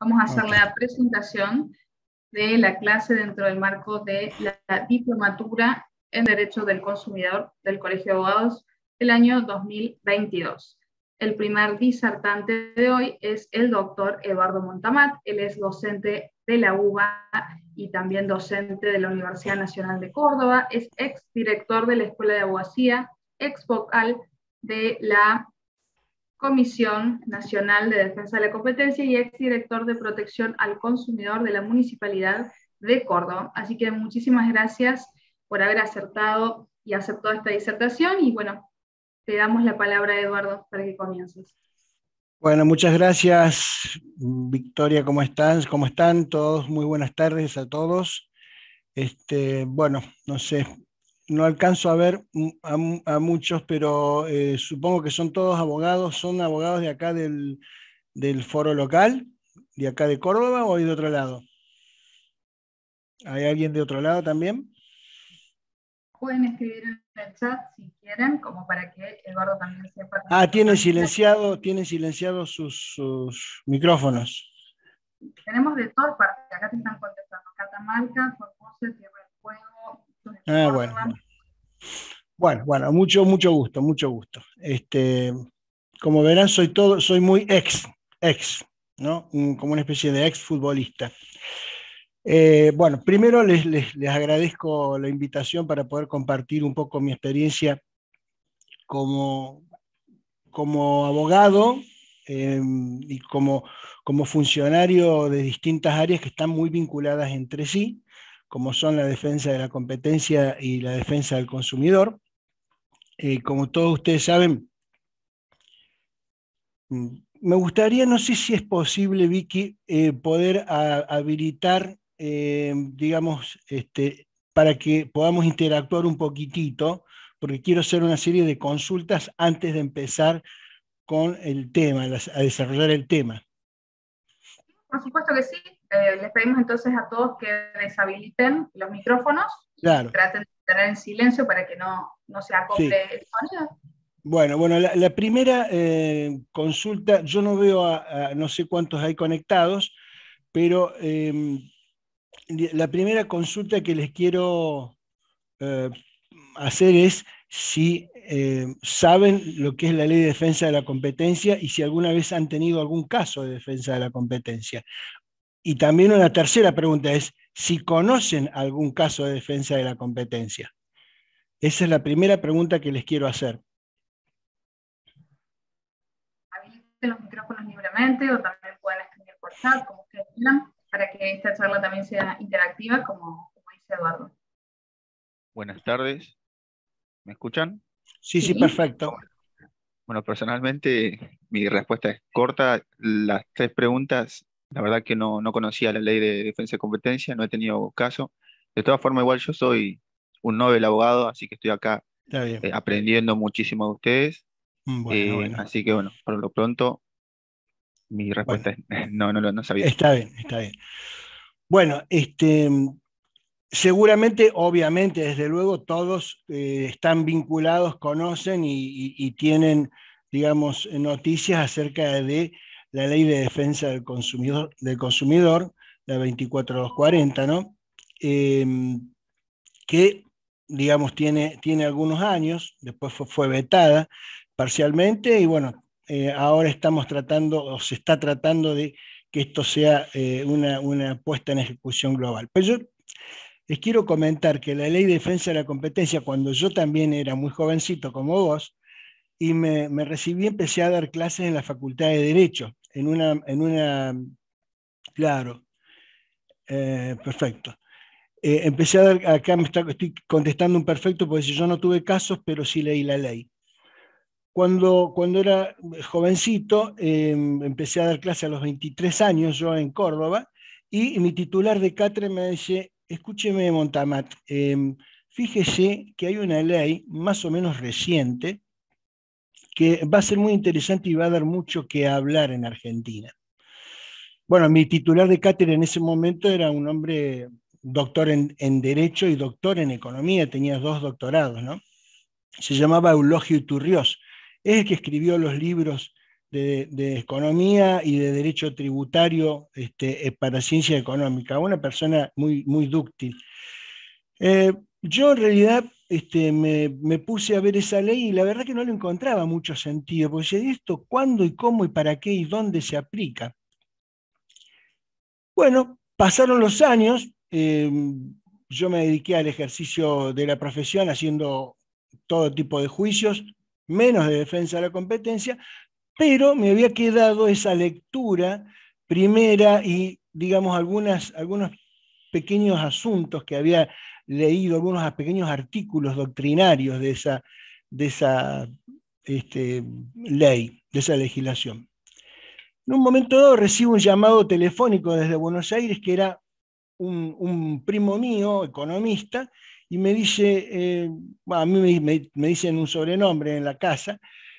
Vamos a hacer la presentación de la clase dentro del marco de la diplomatura en Derecho del Consumidor del Colegio de Abogados del año 2022. El primer disertante de hoy es el doctor Eduardo Montamat. Él es docente de la UBA y también docente de la Universidad Nacional de Córdoba. Es exdirector de la Escuela de Abogacía, ex vocal de la Comisión Nacional de Defensa de la Competencia y exdirector de Protección al Consumidor de la Municipalidad de Córdoba. Así que muchísimas gracias por haber acertado y aceptado esta disertación y bueno, te damos la palabra, Eduardo, para que comiences. Bueno, muchas gracias, Victoria, ¿cómo estás? ¿Cómo están todos? Muy buenas tardes a todos. Este, bueno, no sé, no alcanzo a ver a, muchos, pero eh, supongo que son todos abogados, son abogados de acá del, foro local, de acá de Córdoba o de otro lado. ¿Hay alguien de otro lado también? Pueden escribir en el chat si quieren, como para que Eduardo también sepa. Ah, tienen silenciado, tienen silenciado sus, micrófonos. Tenemos de todas partes, acá te están contestando, Catamarca, Formosa, Tierra del Fuego, Ah, bueno. Bueno, bueno, mucho, mucho gusto, mucho gusto. Este, como verán, soy todo, soy muy ex, ex, como una especie de ex futbolista. Eh, bueno, primero les, les, agradezco la invitación para poder compartir un poco mi experiencia como, como abogado em, y como, como funcionario de distintas áreas que están muy vinculadas entre sí como son la defensa de la competencia y la defensa del consumidor. Eh, como todos ustedes saben, mm, me gustaría, no sé si es posible, Vicky, eh, poder habilitar, eh, digamos, este, para que podamos interactuar un poquitito, porque quiero hacer una serie de consultas antes de empezar con el tema, a desarrollar el tema. Por supuesto que sí. Eh, les pedimos entonces a todos que deshabiliten los micrófonos. Traten de tener en silencio para que no, no se acople el sonido. Bueno, bueno, la, primera eh, consulta, yo no veo a, no sé cuántos hay conectados, pero em, la primera consulta que les quiero eh, hacer es si saben lo que es la ley de defensa de la competencia y si alguna vez han tenido algún caso de defensa de la competencia. Y también una tercera pregunta es si conocen algún caso de defensa de la competencia. Esa es la primera pregunta que les quiero hacer. Habiliten los micrófonos libremente o también pueden escribir por chat, como ustedes quieran, para que esta charla también sea interactiva, como, dice Eduardo. Buenas tardes. ¿Me escuchan? sí, sí, perfecto. Bueno, personalmente mi respuesta es corta. Las tres preguntas la verdad que no, no conocía la ley de defensa de competencia, no he tenido caso. De todas formas, igual yo soy un nobel abogado, así que estoy acá eh, aprendiendo muchísimo de ustedes. Eh, así que bueno, por lo pronto, mi respuesta es no, no, no sabía. Está bien, está bien. Bueno, este, seguramente, obviamente, desde luego, todos eh, están vinculados, conocen y, tienen, digamos, noticias acerca de la Ley de Defensa del Consumidor, del consumidor la 24240, ¿no? Em, que, digamos, tiene, tiene algunos años, después fue, vetada parcialmente y bueno, eh, ahora estamos tratando o se está tratando de que esto sea eh, una, una puesta en ejecución global. Pero yo les quiero comentar que la ley de defensa de la competencia, cuando yo también era muy jovencito como vos, y me, recibí, empecé a dar clases en la Facultad de Derecho, en una, en una claro, eh, perfecto. Eh, empecé a dar, acá me estoy contestando un perfecto, porque yo no tuve casos, pero sí leí la ley. Cuando, cuando era jovencito, em, empecé a dar clases a los 23 años, yo en Córdoba, y mi titular de Catre me dice, escúcheme Montamat, em, fíjese que hay una ley más o menos reciente que va a ser muy interesante y va a dar mucho que hablar en Argentina. Bueno, mi titular de cátedra en ese momento era un hombre doctor en, Derecho y doctor en Economía, tenía dos doctorados, ¿no? Se llamaba Eulogio Iturriós, es el que escribió los libros de, Economía y de Derecho Tributario este, eh, para Ciencia Económica, una persona muy, muy dúctil. Eh, yo en realidad este, me, puse a ver esa ley y la verdad que no le encontraba mucho sentido, porque decía, ¿esto cuándo y cómo y para qué y dónde se aplica? Bueno, pasaron los años, em, yo me dediqué al ejercicio de la profesión haciendo todo tipo de juicios, menos de defensa de la competencia, pero me había quedado esa lectura primera y, digamos, algunas, algunos pequeños asuntos que había leído algunos pequeños artículos doctrinarios de esa, de esa este, ley, de esa legislación. En un momento dado recibo un llamado telefónico desde Buenos Aires, que era un, primo mío, economista, y me dice, eh, a mí me, dicen un sobrenombre en la casa,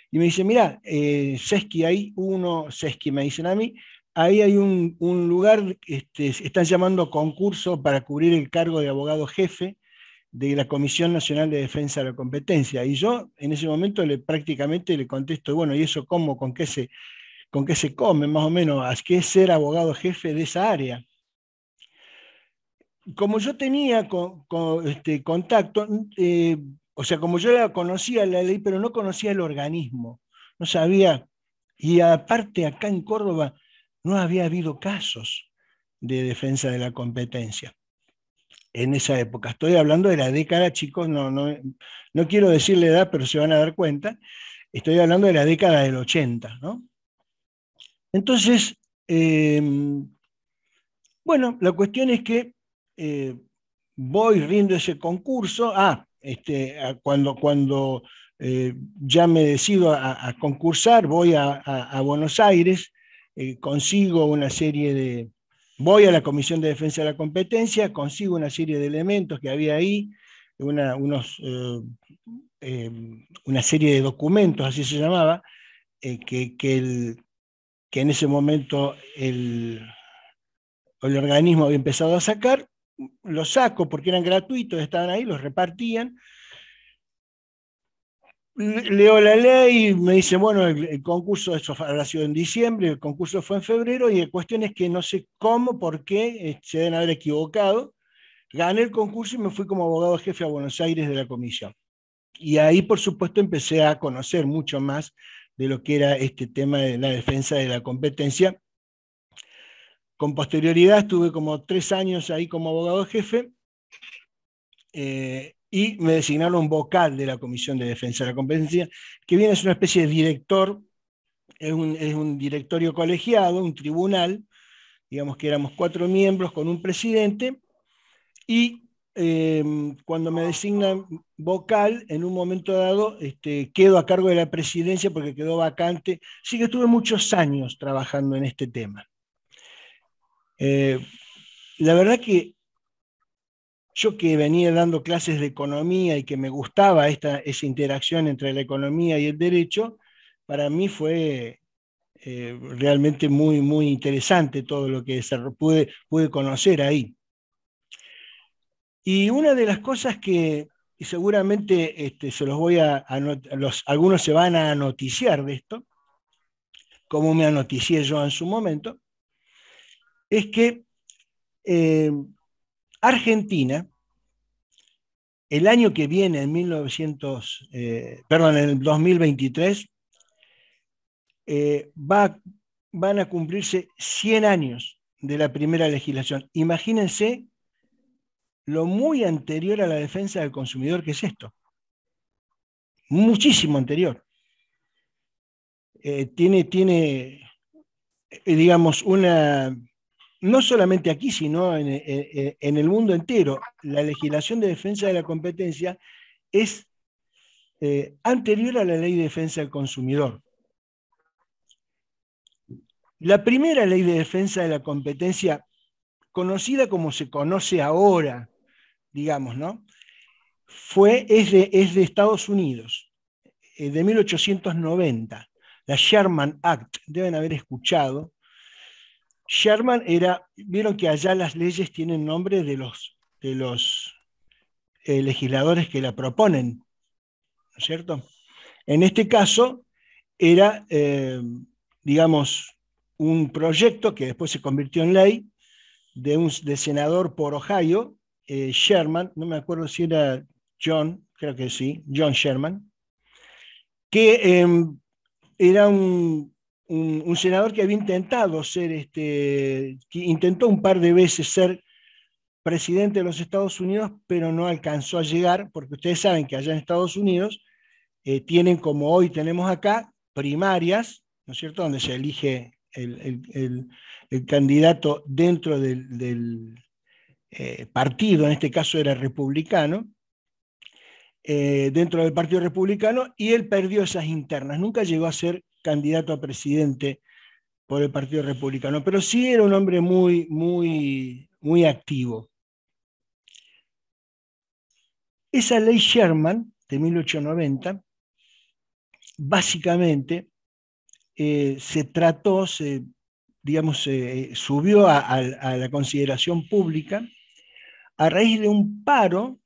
y me dice, mira, eh, Sesqui, hay uno, Sesqui me dicen a mí, ahí hay un, lugar, este, están llamando concurso para cubrir el cargo de abogado jefe de la Comisión Nacional de Defensa de la Competencia. Y yo en ese momento le, prácticamente le contesto, bueno, ¿y eso cómo? ¿Con qué se, con se come? Más o menos, ¿a qué es ser abogado jefe de esa área? Como yo tenía con, este, contacto, eh, o sea, como yo la conocía la ley, pero no conocía el organismo, no sabía. Y aparte acá en Córdoba, no había habido casos de defensa de la competencia en esa época. Estoy hablando de la década, chicos, no, no, quiero decir la edad, pero se van a dar cuenta. Estoy hablando de la década del 80, ¿no? Entonces, em, bueno, la cuestión es que eh, voy, riendo ese concurso. Ah, este, cuando, cuando eh, ya me decido a, concursar, voy a Buenos Aires eh, consigo una serie de... Voy a la Comisión de Defensa de la Competencia, consigo una serie de elementos que había ahí, una, unos, eh, eh, una serie de documentos, así se llamaba, que, en ese momento el, el organismo había empezado a sacar, los saco porque eran gratuitos, estaban ahí, los repartían, leo la ley, me dice, bueno, el, concurso, eso habrá sido en diciembre, el concurso fue en febrero, y la cuestión es que no sé cómo, por qué eh, se deben haber equivocado. Gané el concurso y me fui como abogado jefe a Buenos Aires de la comisión. Y ahí, por supuesto, empecé a conocer mucho más de lo que era este tema de la defensa de la competencia. Con posterioridad estuve como tres años ahí como abogado jefe. Eh, y me designaron vocal de la Comisión de Defensa de la Competencia, que viene es una especie de director, es un, directorio colegiado, un tribunal, digamos que éramos cuatro miembros con un presidente, y em, cuando me designan vocal, en un momento dado, este, quedo a cargo de la presidencia porque quedó vacante, sí que estuve muchos años trabajando en este tema. Eh, la verdad que yo que venía dando clases de economía y que me gustaba esta, esa interacción entre la economía y el derecho, para mí fue eh, realmente muy, muy interesante todo lo que se pude, conocer ahí. Y una de las cosas que seguramente este, se los voy a, los, algunos se van a noticiar de esto, como me anoticié yo en su momento, es que eh, Argentina el año que viene, en, 1900, eh, perdón, en el 2023, eh, van a cumplirse 100 años de la primera legislación. Imagínense lo muy anterior a la defensa del consumidor que es esto. Muchísimo anterior. Eh, tiene, tiene, digamos, una no solamente aquí, sino eh, eh, en, el mundo entero, la legislación de defensa de la competencia es eh, anterior a la ley de defensa del consumidor. La primera ley de defensa de la competencia, conocida como se conoce ahora, digamos, ¿no? Fue, es, de, Estados Unidos, de 1890, la Sherman Act, deben haber escuchado, Sherman era, vieron que allá las leyes tienen nombre de los, de los eh, legisladores que la proponen, ¿no es cierto? En este caso era, eh, digamos, un proyecto que después se convirtió en ley de un senador por Ohio, eh, Sherman, no me acuerdo si era John, creo que sí, John Sherman, que em, era un, un, senador que había intentado ser, este, que intentó un par de veces ser presidente de los Estados Unidos, pero no alcanzó a llegar, porque ustedes saben que allá en Estados Unidos eh, tienen, como hoy tenemos acá, primarias, ¿no es cierto?, donde se elige el, el, el, candidato dentro del, del eh, partido, en este caso era republicano, eh, dentro del Partido Republicano, y él perdió esas internas, nunca llegó a ser candidato a presidente por el Partido Republicano, pero sí era un hombre muy, muy, muy activo. Esa ley Sherman de 1890, básicamente, eh, se trató, se, digamos, eh, subió a, la consideración pública a raíz de un paro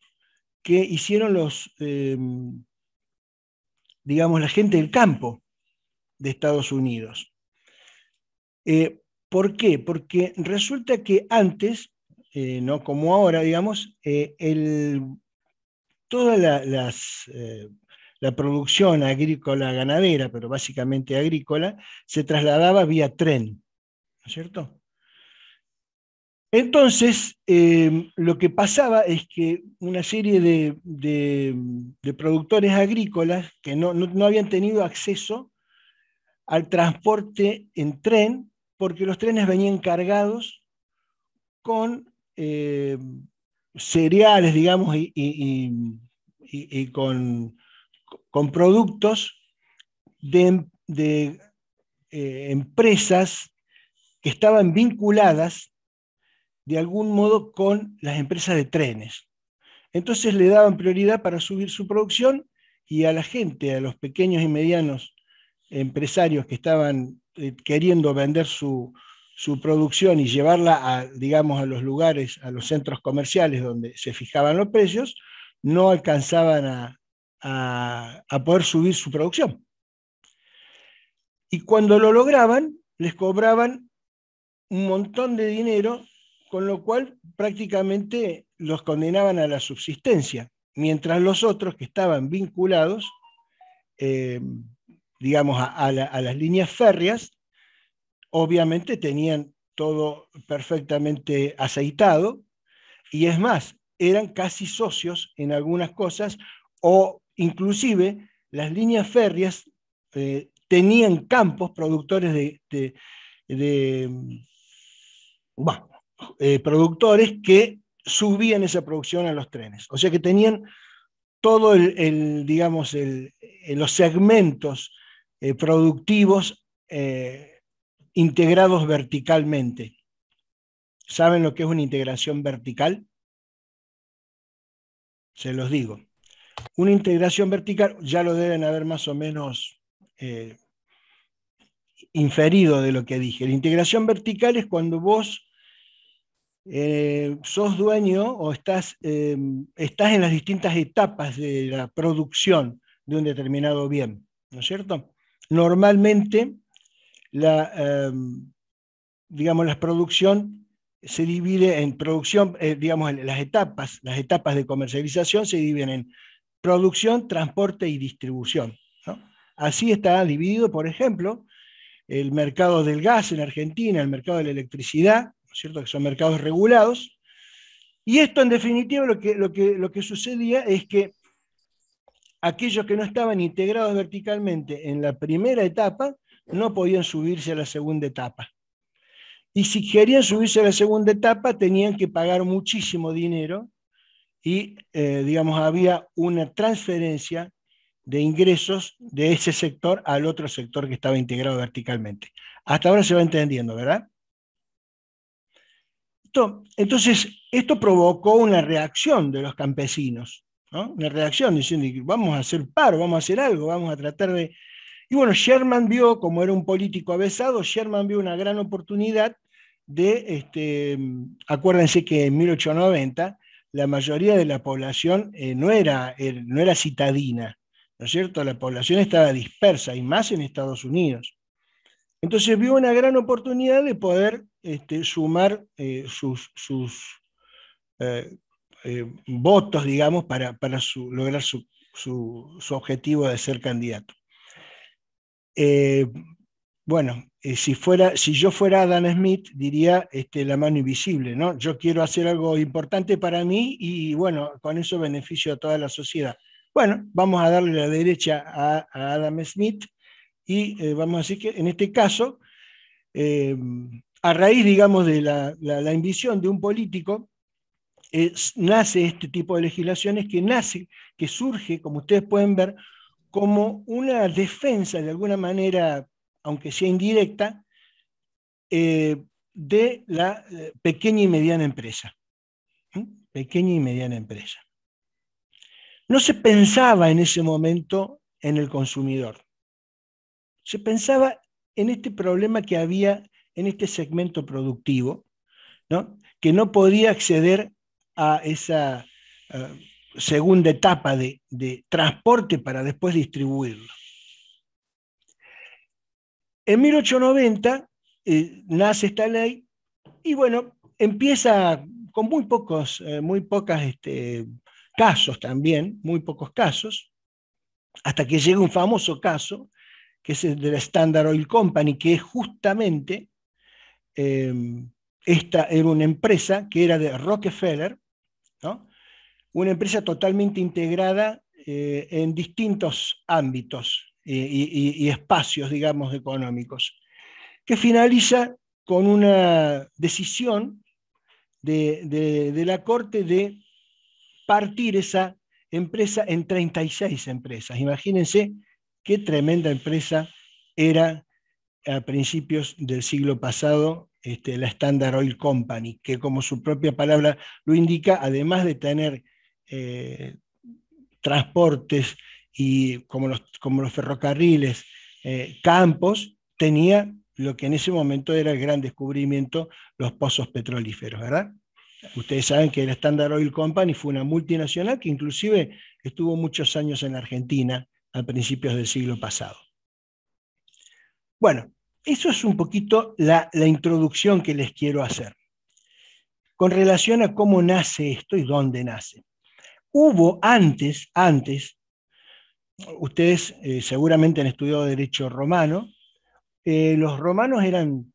que hicieron los, eh, digamos, la gente del campo, de Estados Unidos. Eh, ¿Por qué? Porque resulta que antes, eh, no como ahora, digamos, eh, toda la, producción agrícola ganadera, pero básicamente agrícola, se trasladaba vía tren, ¿no es cierto? Entonces, lo que pasaba es que una serie de, productores agrícolas que no, habían tenido acceso al transporte en tren, porque los trenes venían cargados con eh, cereales, digamos, y, con, productos de, eh, empresas que estaban vinculadas de algún modo con las empresas de trenes. Entonces le daban prioridad para subir su producción y a la gente, a los pequeños y medianos empresarios que estaban eh, queriendo vender su, producción y llevarla a, digamos, a los lugares, a los centros comerciales donde se fijaban los precios, no alcanzaban a, poder subir su producción. Y cuando lo lograban, les cobraban un montón de dinero, con lo cual prácticamente los condenaban a la subsistencia, mientras los otros que estaban vinculados eh, digamos, a, las líneas férreas, obviamente tenían todo perfectamente aceitado, y es más, eran casi socios en algunas cosas, o inclusive las líneas férreas eh, tenían campos productores de, eh, productores que subían esa producción a los trenes. O sea que tenían todo el, digamos, eh, los segmentos eh, productivos eh, integrados verticalmente. ¿Saben lo que es una integración vertical? Se los digo. Una integración vertical, ya lo deben haber más o menos eh, inferido de lo que dije. La integración vertical es cuando vos sos dueño o estás, estás en las distintas etapas de la producción de un determinado bien, ¿no es cierto? Normalmente, la, em, digamos, la producción se divide en producción, eh, digamos, las etapas, las etapas de comercialización se dividen en producción, transporte y distribución. Así está dividido, por ejemplo, el mercado del gas en Argentina, el mercado de la electricidad, ¿no es cierto? que son mercados regulados. Y esto, en definitiva, lo que, lo lo que sucedía es que aquellos que no estaban integrados verticalmente en la primera etapa no podían subirse a la segunda etapa. Y si querían subirse a la segunda etapa, tenían que pagar muchísimo dinero y, eh, digamos, había una transferencia de ingresos de ese sector al otro sector que estaba integrado verticalmente. Hasta ahora se va entendiendo, ¿verdad? Entonces, esto provocó una reacción de los campesinos. Una reacción diciendo, vamos a hacer paro, vamos a hacer algo, vamos a tratar de... Y bueno, Sherman vio, como era un político avesado, Sherman vio una gran oportunidad de, este, acuérdense que en 1890 la mayoría de la población eh, no, era, no era citadina, ¿no es cierto? La población estaba dispersa y más en Estados Unidos. Entonces vio una gran oportunidad de poder este, sumar eh, sus, eh, eh, votos, digamos, para, lograr su, objetivo de ser candidato. Eh, bueno, eh, si, fuera, si yo fuera Adam Smith, diría este, la mano invisible, ¿no? Yo quiero hacer algo importante para mí y, bueno, con eso beneficio a toda la sociedad. Bueno, vamos a darle la derecha a, Adam Smith y vamos a decir que en este caso, a raíz, digamos, de la, la, de un político nace este tipo de legislaciones que nace, que surge, como ustedes pueden ver, como una defensa de alguna manera, aunque sea indirecta, eh, de la eh, pequeña y mediana empresa. Pequeña y mediana empresa. No se pensaba en ese momento en el consumidor. Se pensaba en este problema que había en este segmento productivo, que no podía acceder a esa eh, segunda etapa de, transporte para después distribuirlo. En 1890 eh, nace esta ley y bueno, empieza con muy pocos, eh, muy pocas este, casos también, muy pocos casos, hasta que llega un famoso caso, que es el de la Standard Oil Company, que es justamente, esta era una empresa que era de Rockefeller, una empresa totalmente integrada eh, en distintos ámbitos y, espacios, digamos, económicos, que finaliza con una decisión de, la Corte de partir esa empresa en 36 empresas. Imagínense qué tremenda empresa era a principios del siglo pasado este, la Standard Oil Company, que como su propia palabra lo indica, además de tener eh, transportes y como los, como los ferrocarriles, eh, campos, tenía lo que en ese momento era el gran descubrimiento, los pozos petrolíferos, ¿verdad? Ustedes saben que la Standard Oil Company fue una multinacional que inclusive estuvo muchos años en Argentina a principios del siglo pasado. Bueno, eso es un poquito la introducción que les quiero hacer con relación a cómo nace esto y dónde nace hubo antes, antes, ustedes eh, seguramente han estudiado derecho romano, eh, los romanos eran,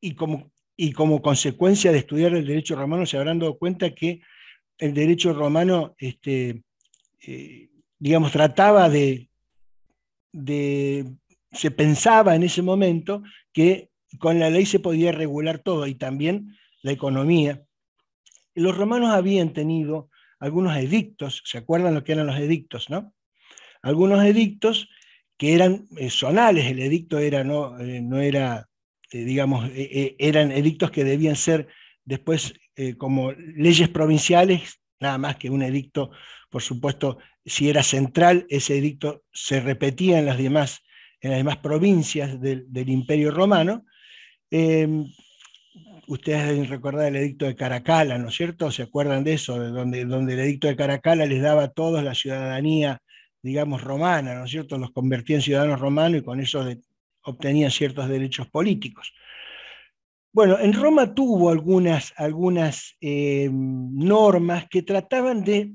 y como, y como consecuencia de estudiar el derecho romano se habrán dado cuenta que el derecho romano, este, eh, digamos, trataba de, de, se pensaba en ese momento que con la ley se podía regular todo y también la economía. Los romanos habían tenido algunos edictos, ¿se acuerdan lo que eran los edictos, no? Algunos edictos que eran eh, zonales, el edicto era, no, eh, no era, eh, digamos, eran edictos que debían ser después como leyes provinciales, nada más que un edicto, por supuesto, si era central, ese edicto se repetía en las demás, en las demás provincias del, del Imperio Romano. Em, ustedes deben recordar el edicto de Caracalla, ¿no es cierto? ¿Se acuerdan de eso? De donde, el edicto de Caracalla les daba a todos la ciudadanía, digamos, romana, ¿no es cierto? Los convertía en ciudadanos romanos y con eso obtenían ciertos derechos políticos. Bueno, en Roma tuvo algunas, algunas eh, normas que trataban de,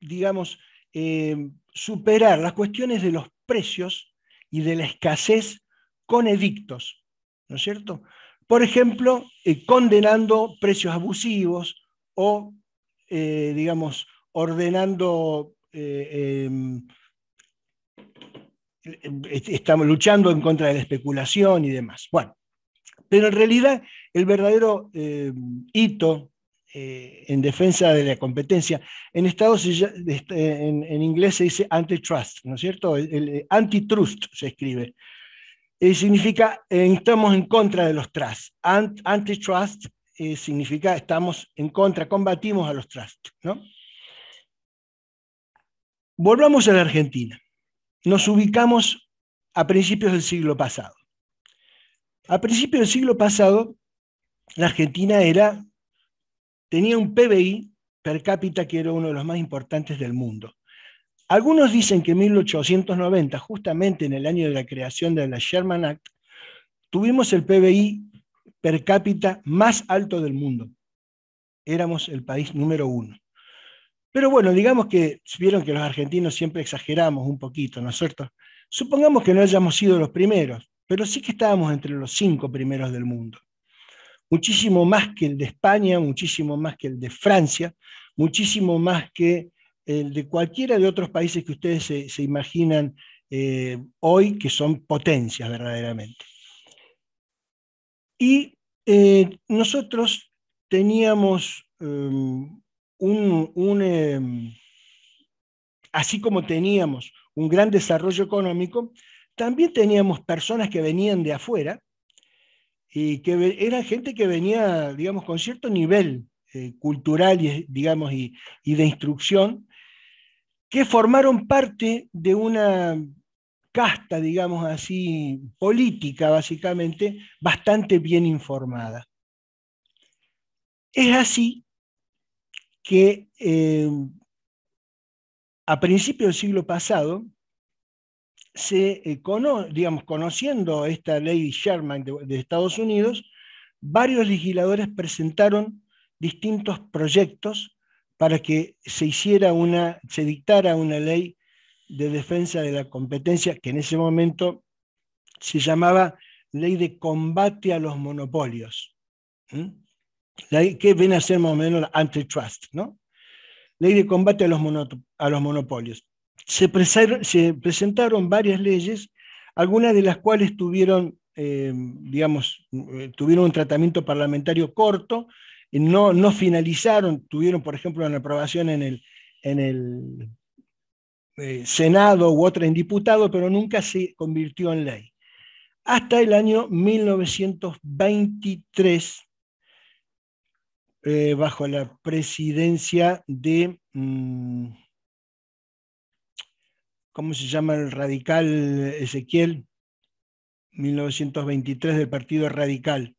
digamos, eh, superar las cuestiones de los precios y de la escasez con edictos. ¿no es cierto? Por ejemplo, eh, condenando precios abusivos o, eh, digamos, ordenando, eh, em, estamos luchando en contra de la especulación y demás. Bueno, pero en realidad el verdadero em, hito en defensa de la competencia en Estados en, en inglés se dice antitrust, ¿no es cierto? antitrust se escribe eh, significa eh, estamos en contra de los trusts. antitrust eh, significa estamos en contra, combatimos a los trusts. ¿no? Volvamos a la Argentina. Nos ubicamos a principios del siglo pasado. A principios del siglo pasado, la Argentina tenía un PBI per cápita que era uno de los más importantes del mundo. Algunos dicen que en 1890, justamente en el año de la creación de la Sherman Act, tuvimos el PBI per cápita más alto del mundo. Éramos el país número uno. Pero bueno, digamos que vieron que los argentinos siempre exageramos un poquito, ¿no es cierto? Supongamos que no hayamos sido los primeros, pero sí que estábamos entre los cinco primeros del mundo. Muchísimo más que el de España, muchísimo más que el de Francia, muchísimo más que de cualquiera de otros países que ustedes se, imaginan eh, hoy, que son potencias verdaderamente. Y eh, nosotros teníamos em, un, em, así como teníamos un gran desarrollo económico, también teníamos personas que venían de afuera y que eran gente que venía, digamos, con cierto nivel eh, cultural digamos, y, de instrucción que formaron parte de una casta, digamos así, política, básicamente, bastante bien informada. Es así que eh, a principios del siglo pasado, se eh, digamos, conociendo esta ley Sherman de, Estados Unidos, varios legisladores presentaron distintos proyectos para que se hiciera se dictara una ley de defensa de la competencia que en ese momento se llamaba ley de combate a los monopolios, ¿Mm? que viene a ser más o menos la antitrust, Ley de combate a los, monopolios. Se, presentaron varias leyes, algunas de las cuales tuvieron, eh, eh, tuvieron un tratamiento parlamentario corto, no, finalizaron, tuvieron, por ejemplo, una aprobación en el, eh, Senado u otra en diputado, pero nunca se convirtió en ley. Hasta el año 1923, eh, bajo la presidencia de, mm, ¿cómo se llama el radical Ezequiel? 1923 del Partido Radical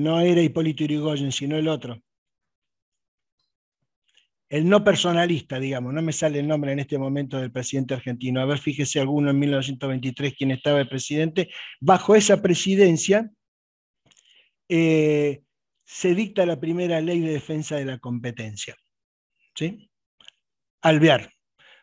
no era Hipólito Yrigoyen, sino el otro. El no personalista, digamos, no me sale el nombre en este momento del presidente argentino. A ver, fíjese alguno en 1923 quien estaba el presidente. Bajo esa presidencia eh, se dicta la primera ley de defensa de la competencia. ¿Sí? Alvear,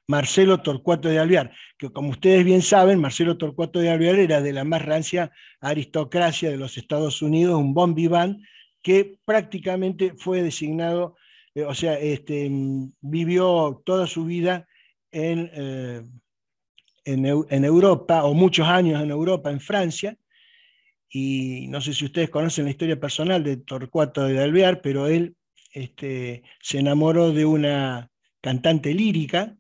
Marcelo Torcuato de Alvear, que como ustedes bien saben, Marcelo Torcuato de Alvear era de la más rancia aristocracia de los Estados Unidos, un bon vivant, que prácticamente fue designado, eh, o sea, este, vivió toda su vida en, eh, en, Europa, o muchos años en Europa, en Francia, y no sé si ustedes conocen la historia personal de Torcuato de Alvear, pero él este, se enamoró de una cantante lírica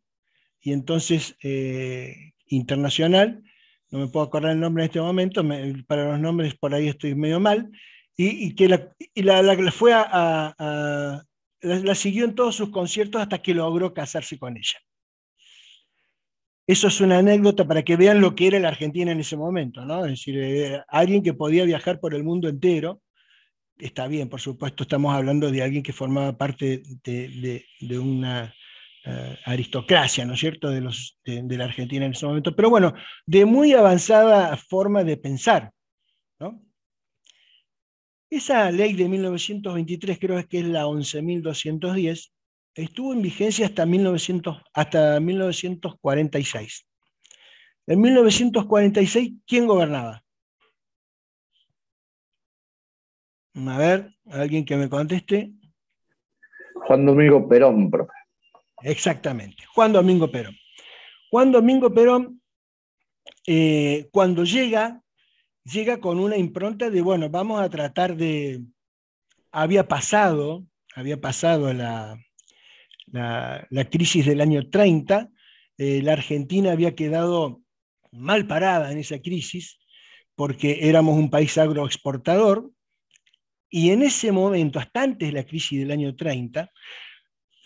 y entonces eh, internacional, no me puedo acordar el nombre en este momento, para los nombres por ahí estoy medio mal, y, que la, y fue a, la, siguió en todos sus conciertos hasta que logró casarse con ella. Eso es una anécdota para que vean lo que era la Argentina en ese momento, ¿no? Es decir, eh, alguien que podía viajar por el mundo entero, está bien, por supuesto, estamos hablando de alguien que formaba parte de una eh, aristocracia, ¿no es cierto?, de, los, de, la Argentina en ese momento, pero bueno, de muy avanzada forma de pensar. ¿no? Esa ley de 1923, creo que es la 11.210, estuvo en vigencia hasta, hasta 1946. En 1946, ¿quién gobernaba? A ver, alguien que me conteste. Juan Domingo Perón, profe. Exactamente, Juan Domingo Perón. Juan Domingo Perón, eh, cuando llega, llega con una impronta de, bueno, vamos a tratar de, había pasado, había pasado la, la, crisis del año 30, eh, la Argentina había quedado mal parada en esa crisis porque éramos un país agroexportador y en ese momento, hasta antes de la crisis del año 30,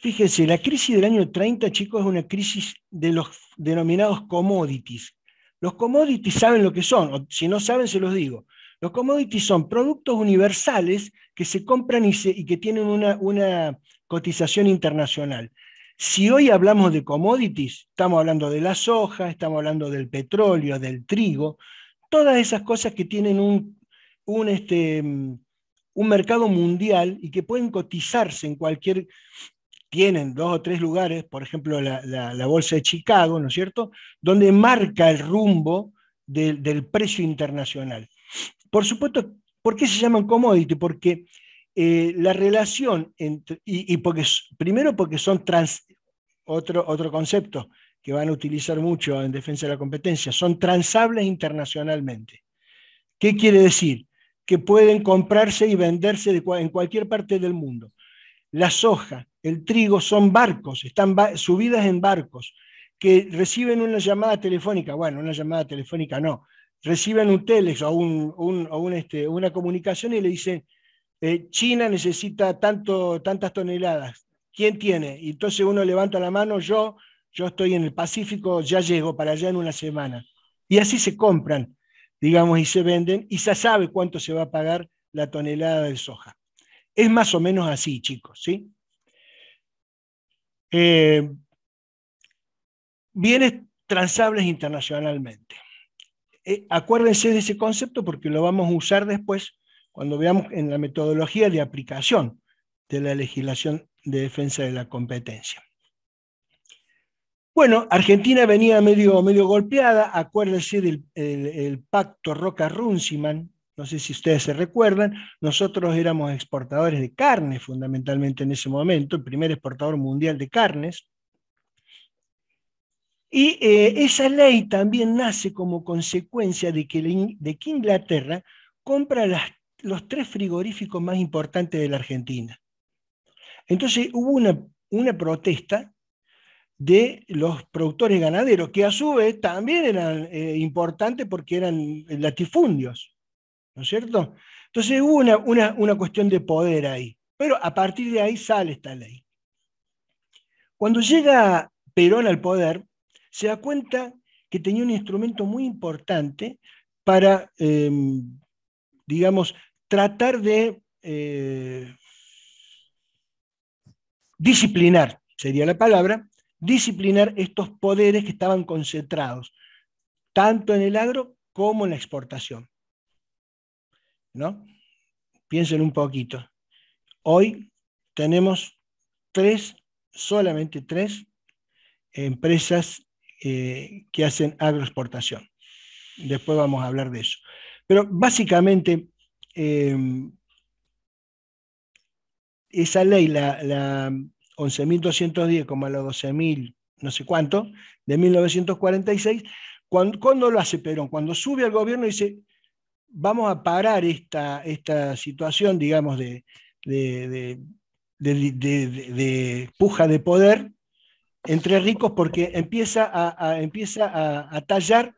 Fíjense, la crisis del año 30, chicos, es una crisis de los denominados commodities. Los commodities saben lo que son, o si no saben, se los digo. Los commodities son productos universales que se compran y, que tienen una, cotización internacional. Si hoy hablamos de commodities, estamos hablando de la soja, estamos hablando del petróleo, del trigo, todas esas cosas que tienen un este, mm, mercado mundial y que pueden cotizarse en cualquier tienen dos o tres lugares, por ejemplo la, Bolsa de Chicago, ¿no es cierto?, donde marca el rumbo del precio internacional. Por supuesto, ¿por qué se llaman commodity? Porque eh, la relación entre, y, porque, primero porque son trans, otro, concepto que van a utilizar mucho en defensa de la competencia, son transables internacionalmente. ¿Qué quiere decir? Que pueden comprarse y venderse en cualquier parte del mundo. La soja, el trigo son barcos, están subidas en barcos, que reciben una llamada telefónica, bueno, una llamada telefónica no, reciben un telex o, este, una comunicación y le dicen, eh, China necesita tanto, tantas toneladas, ¿quién tiene? Y entonces uno levanta la mano, yo, yo estoy en el Pacífico, ya llego para allá en una semana. Y así se compran, digamos, y se venden, y se sabe cuánto se va a pagar la tonelada de soja. Es más o menos así, chicos, ¿sí? Eh, bienes transables internacionalmente. Eh, acuérdense de ese concepto porque lo vamos a usar después cuando veamos en la metodología de aplicación de la legislación de defensa de la competencia. Bueno, Argentina venía medio, medio golpeada, acuérdense del pacto Roca-Runciman no sé si ustedes se recuerdan, nosotros éramos exportadores de carnes, fundamentalmente en ese momento, el primer exportador mundial de carnes. Y eh, esa ley también nace como consecuencia de que, Inglaterra compra los tres frigoríficos más importantes de la Argentina. Entonces hubo una, protesta de los productores ganaderos, que a su vez también eran eh, importantes porque eran latifundios. ¿no es cierto? Entonces hubo una, cuestión de poder ahí, pero a partir de ahí sale esta ley. Cuando llega Perón al poder, se da cuenta que tenía un instrumento muy importante para, em, digamos, tratar de eh, disciplinar, sería la palabra, disciplinar estos poderes que estaban concentrados, tanto en el agro como en la exportación. ¿no? Piensen un poquito. Hoy tenemos tres, solamente tres, empresas eh, que hacen agroexportación. Después vamos a hablar de eso. Pero básicamente, em, esa ley, la, 11.210, como la 12.000, no sé cuánto, de 1946, cuando, lo hace Perón, cuando sube al gobierno y dice, vamos a parar esta, situación, digamos, de, puja de poder entre ricos porque empieza a, empieza a, tallar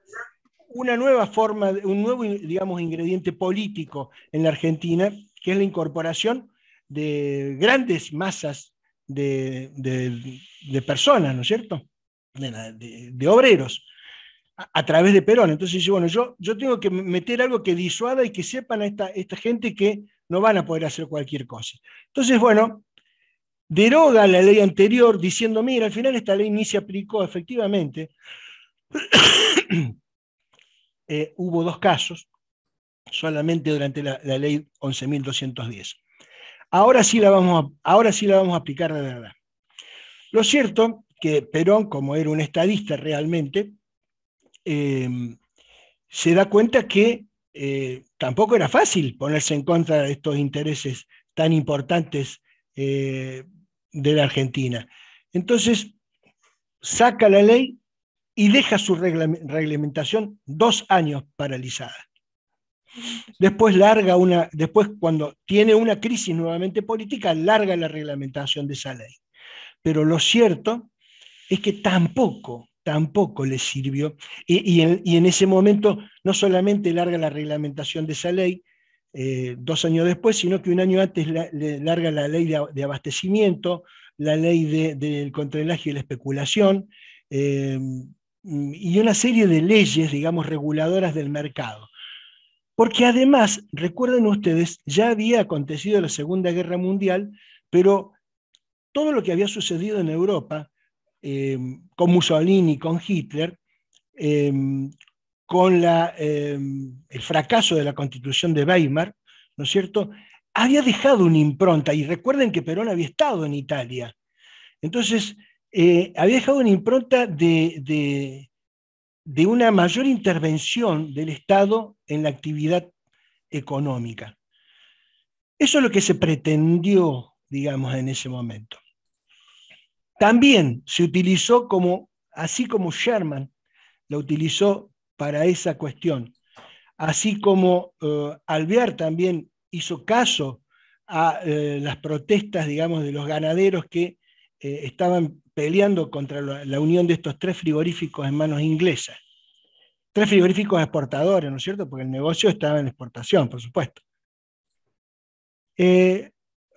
una nueva forma, un nuevo, digamos, ingrediente político en la Argentina, que es la incorporación de grandes masas de, personas, ¿no es cierto? de obreros a través de Perón. Entonces bueno, yo, yo tengo que meter algo que disuada y que sepan a esta, esta gente que no van a poder hacer cualquier cosa. Entonces, bueno, deroga la ley anterior diciendo, mira, al final esta ley ni se aplicó efectivamente. Eh, hubo dos casos, solamente durante la, ley 11.210. Ahora sí, la vamos ahora sí la vamos a aplicar de verdad. Lo cierto que Perón, como era un estadista realmente, Em, se da cuenta que eh, tampoco era fácil ponerse en contra de estos intereses tan importantes eh, de la Argentina. Entonces, saca la ley y deja su reglamentación dos años paralizada. Después larga una, después cuando tiene una crisis nuevamente política, larga la reglamentación de esa ley. Pero lo cierto es que tampoco tampoco les sirvió. Y, en, ese momento no solamente larga la reglamentación de esa ley eh, dos años después, sino que un año antes larga la ley de, abastecimiento, la ley del de, de y la especulación, eh, y una serie de leyes, digamos, reguladoras del mercado. Porque además, recuerden ustedes, ya había acontecido la Segunda Guerra Mundial, pero todo lo que había sucedido en Europa Em, con Mussolini, con Hitler, em, con em, el fracaso de la constitución de Weimar, ¿no es cierto? Había dejado una impronta, y recuerden que Perón había estado en Italia. Entonces, eh, había dejado una impronta de una mayor intervención del Estado en la actividad económica. Eso es lo que se pretendió, digamos, en ese momento. También se utilizó como, así como Sherman la utilizó para esa cuestión, así como eh, Albert también hizo caso a eh, las protestas, digamos, de los ganaderos que eh, estaban peleando contra la, unión de estos tres frigoríficos en manos inglesas. Tres frigoríficos exportadores, ¿no es cierto? Porque el negocio estaba en exportación, por supuesto.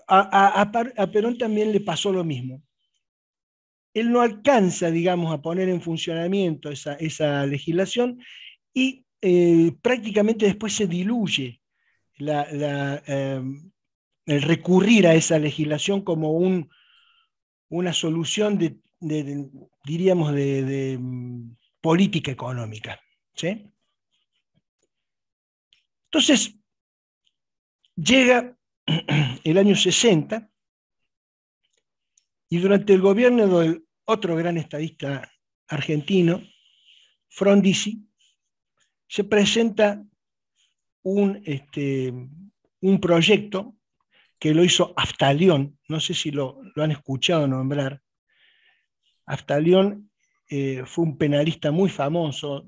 a, Perón también le pasó lo mismo él no alcanza, digamos, a poner en funcionamiento esa, legislación y eh, prácticamente después se diluye em, el recurrir a esa legislación como un, una solución de, diríamos, de, mm, política económica. Entonces, llega el año 60 y durante el gobierno del otro gran estadista argentino, Frondizi, se presenta un, este, un proyecto que lo hizo Aftalión, no sé si lo, han escuchado nombrar. Aftalión eh, fue un penalista muy famoso,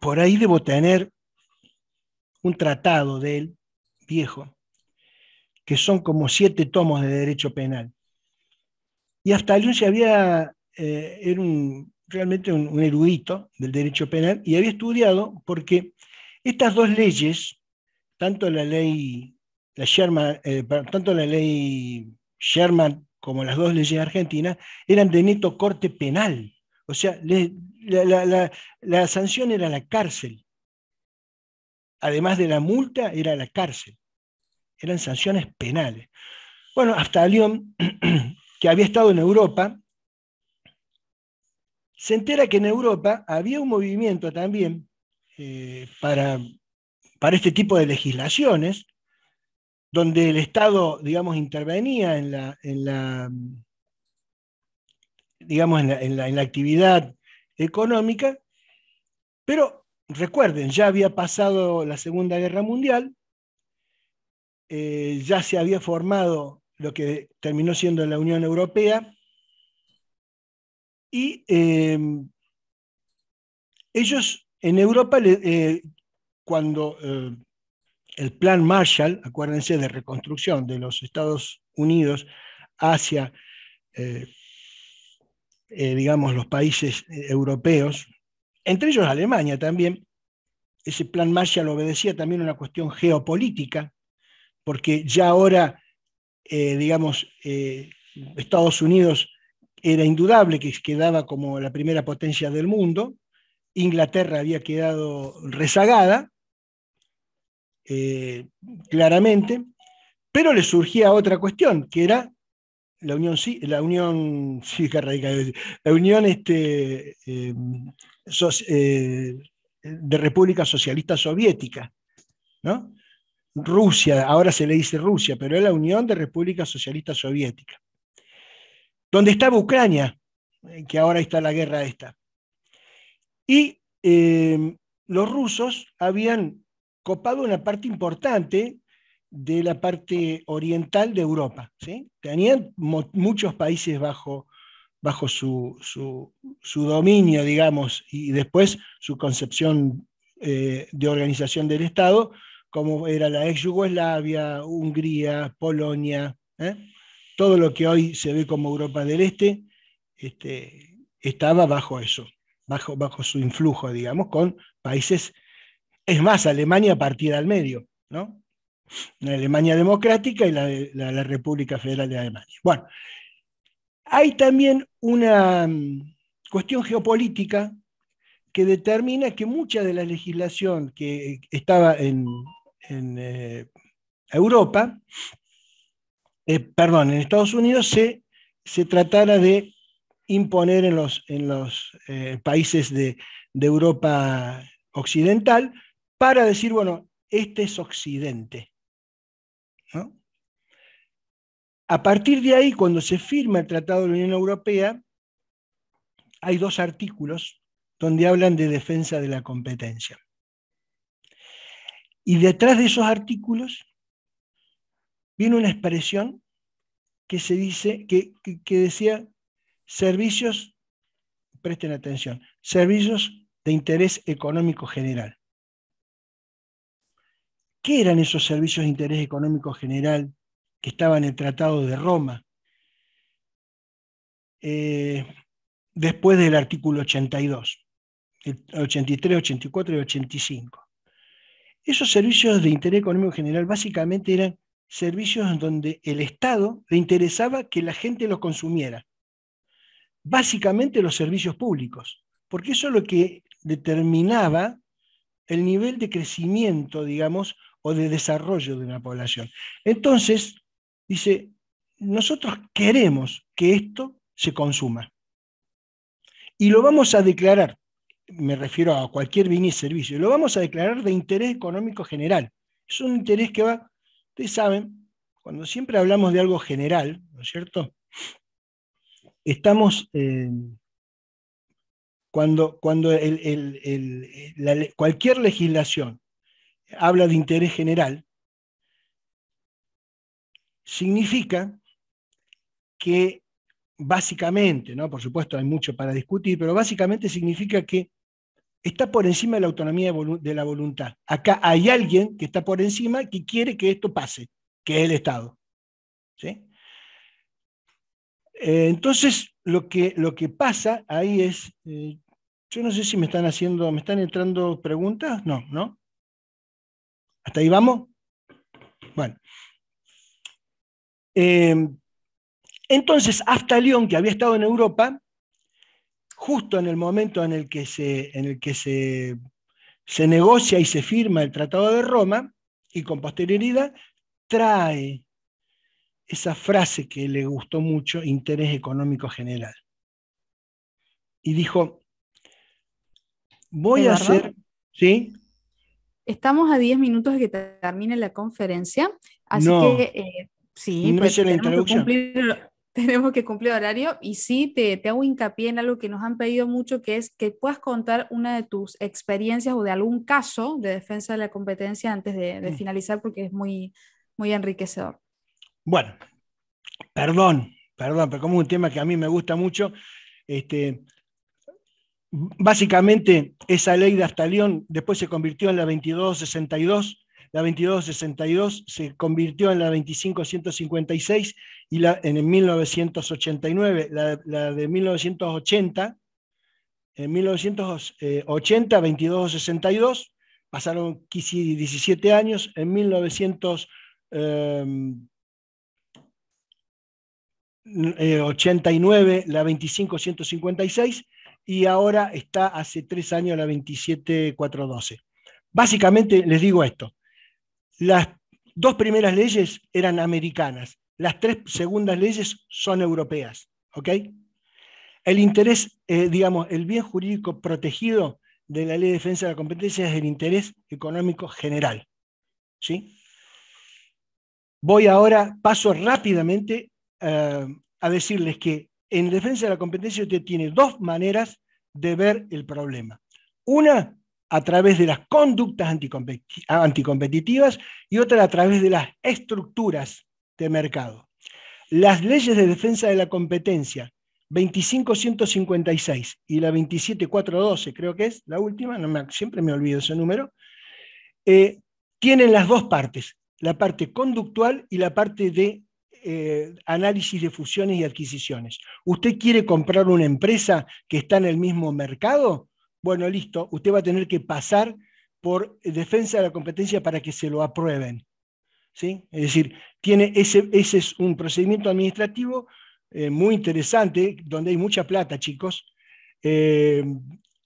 por ahí debo tener un tratado de él, viejo, que son como siete tomos de derecho penal. Y Aftalión se había, eh, era realmente un, erudito del derecho penal y había estudiado porque estas dos leyes, tanto la ley, Sherman, eh, tanto la ley Sherman como las dos leyes argentinas, eran de neto corte penal. O sea, la, sanción era la cárcel. Además de la multa, era la cárcel. Eran sanciones penales. Bueno, hasta León que había estado en Europa, se entera que en Europa había un movimiento también eh, para, este tipo de legislaciones, donde el Estado, digamos, intervenía en la, digamos, en la, actividad económica, pero recuerden, ya había pasado la Segunda Guerra Mundial, eh, ya se había formado lo que terminó siendo la Unión Europea. Y eh, ellos en Europa, eh, cuando eh, el plan Marshall, acuérdense de reconstrucción de los Estados Unidos hacia, digamos, los países europeos, entre ellos Alemania también, ese plan Marshall obedecía también a una cuestión geopolítica, porque ya ahora eh, digamos, eh, Estados Unidos era indudable que quedaba como la primera potencia del mundo, Inglaterra había quedado rezagada, eh, claramente, pero le surgía otra cuestión, que era la Unión, la Unión, la unión este, de República Socialista Soviética, ¿no? Rusia, ahora se le dice Rusia, pero es la Unión de República Socialista Soviética, Donde estaba Ucrania, eh, que ahora está la guerra esta. Y eh, los rusos habían copado una parte importante de la parte oriental de Europa. Tenían muchos países bajo, bajo su, dominio, digamos, y después su concepción eh, de organización del Estado como era la ex Yugoslavia, Hungría, Polonia, ¿eh? todo lo que hoy se ve como Europa del Este, este estaba bajo eso, bajo, bajo, su influjo, digamos, con países, es más, Alemania partida al medio, ¿no? La Alemania democrática y la, la República Federal de Alemania. Bueno, hay también una mm, cuestión geopolítica que determina que mucha de la legislación que estaba en, en eh, Europa, eh, perdón, en Estados Unidos se, tratara de imponer en los, eh, países de, Europa occidental para decir, bueno, este es Occidente. A partir de ahí, cuando se firma el Tratado de la Unión Europea, hay dos artículos donde hablan de defensa de la competencia. Y detrás de esos artículos viene una expresión que se dice, que, decía servicios, presten atención, servicios de interés económico general. ¿Qué eran esos servicios de interés económico general que estaban en el Tratado de Roma? Eh, después del artículo 82, 83, 84 y 85. Esos servicios de interés económico general básicamente eran servicios donde el Estado le interesaba que la gente los consumiera. Básicamente los servicios públicos, porque eso es lo que determinaba el nivel de crecimiento, digamos, o de desarrollo de una población. Entonces, dice, nosotros queremos que esto se consuma. Y lo vamos a declarar me refiero a cualquier bien y servicio, lo vamos a declarar de interés económico general. Es un interés que va, ustedes saben, cuando siempre hablamos de algo general, ¿no es cierto? Estamos, eh, cuando, cuando cualquier legislación habla de interés general, significa que básicamente, ¿no? por supuesto hay mucho para discutir, pero básicamente significa que está por encima de la autonomía de, la voluntad. Acá hay alguien que está por encima que quiere que esto pase, que es el Estado. Eh, entonces, lo que, lo que pasa ahí es, eh, yo no sé si me están haciendo, me están entrando preguntas, no, ¿no? ¿Hasta ahí vamos? Bueno. Eh, entonces, hasta León, que había estado en Europa, justo en el momento en el que se, en el que se, se negocia y se firma el Tratado de Roma, y con posterioridad, trae esa frase que le gustó mucho, interés económico general. Y dijo, voy a hacer, ¿sí? Estamos a 10 minutos de que termine la conferencia, así que eh, sí, no tenemos que cumplir horario y sí, te, hago hincapié en algo que nos han pedido mucho, que es que puedas contar una de tus experiencias o de algún caso de defensa de la competencia antes de, mm. finalizar, porque es muy, muy enriquecedor. Bueno, perdón, perdón, pero como es un tema que a mí me gusta mucho, este, básicamente esa ley de Astalión después se convirtió en la 2262 la 2262 se convirtió en la 25156 y la, en 1989, la, de 1980, en 1980 2262 pasaron 17 años, en 1989 eh, la 2556 y ahora está hace tres años la 27412. Básicamente les digo esto, las dos primeras leyes eran americanas, las tres segundas leyes son europeas. ¿ok? El interés, eh, digamos, el bien jurídico protegido de la ley de defensa de la competencia es el interés económico general. Voy ahora, paso rápidamente eh, a decirles que en defensa de la competencia usted tiene dos maneras de ver el problema. Una a través de las conductas anticompetitivas y otra a través de las estructuras de mercado. Las leyes de defensa de la competencia 25156 y la 27412, creo que es la última, siempre me olvido ese número, eh, tienen las dos partes, la parte conductual y la parte de eh, análisis de fusiones y adquisiciones. ¿Usted quiere comprar una empresa que está en el mismo mercado? Bueno, listo, usted va a tener que pasar por defensa de la competencia para que se lo aprueben. ¿sí? Es decir, tiene ese, ese es un procedimiento administrativo eh, muy interesante, donde hay mucha plata, chicos, eh,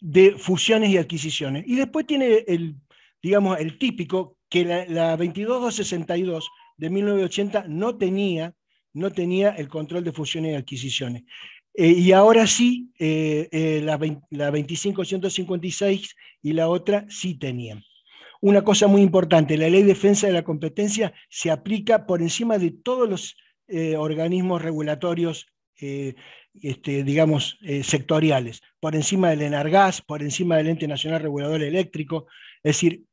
de fusiones y adquisiciones. Y después tiene el, digamos, el típico, que la, 22262 de 1980 no tenía, no tenía el control de fusiones y adquisiciones. Eh, y ahora sí, eh, eh, la, 25156 y la otra sí tenían. Una cosa muy importante, la ley de defensa de la competencia se aplica por encima de todos los organismos regulatorios, este, digamos, sectoriales, por encima del ENARGAS, por encima del Ente Nacional Regulador Eléctrico. Es decir,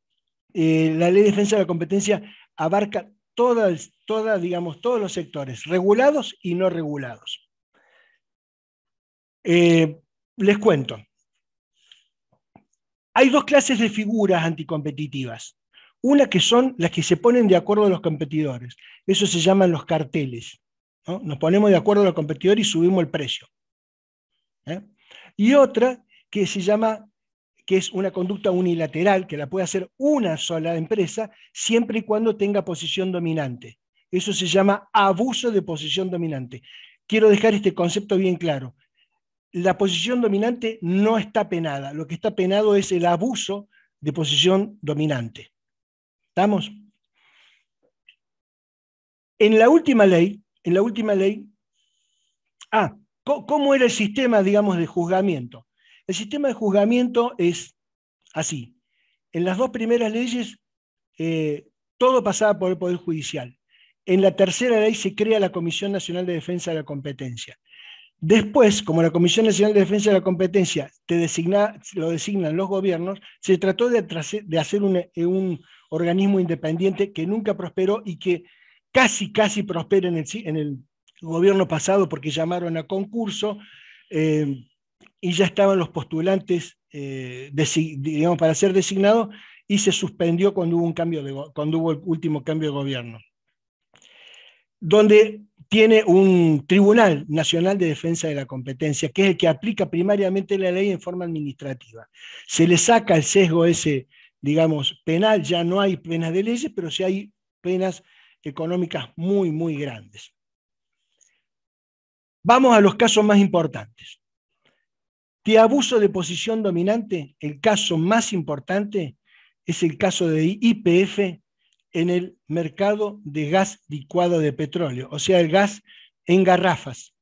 la ley de defensa de la competencia abarca todas, digamos, todos los sectores, regulados y no regulados. Eh, les cuento. Hay dos clases de figuras anticompetitivas. Una que son las que se ponen de acuerdo a los competidores. Eso se llaman los carteles. Nos ponemos de acuerdo a los competidores y subimos el precio. ¿eh? Y otra que se llama, que es una conducta unilateral, que la puede hacer una sola empresa, siempre y cuando tenga posición dominante. Eso se llama abuso de posición dominante. Quiero dejar este concepto bien claro la posición dominante no está penada. Lo que está penado es el abuso de posición dominante. ¿Estamos? En la última ley, en la última ley, ah, ¿cómo era el sistema, digamos, de juzgamiento? El sistema de juzgamiento es así. En las dos primeras leyes, eh, todo pasaba por el Poder Judicial. En la tercera ley se crea la Comisión Nacional de Defensa de la Competencia. Después, como la Comisión Nacional de Defensa de la Competencia te designa, lo designan los gobiernos, se trató de, hacer eh, un, organismo independiente que nunca prosperó y que casi, casi prospera en el, gobierno pasado porque llamaron a concurso eh, y ya estaban los postulantes eh, para ser designados y se suspendió cuando hubo, un cambio cuando hubo el último cambio de gobierno. Donde tiene un Tribunal Nacional de Defensa de la Competencia, que es el que aplica primariamente la ley en forma administrativa. Se le saca el sesgo ese, digamos, penal, ya no hay penas de leyes, pero sí hay penas económicas muy, muy grandes. Vamos a los casos más importantes. De abuso de posición dominante, el caso más importante es el caso de IPF en el mercado de gas licuado de petróleo, o sea, el gas en garrafas,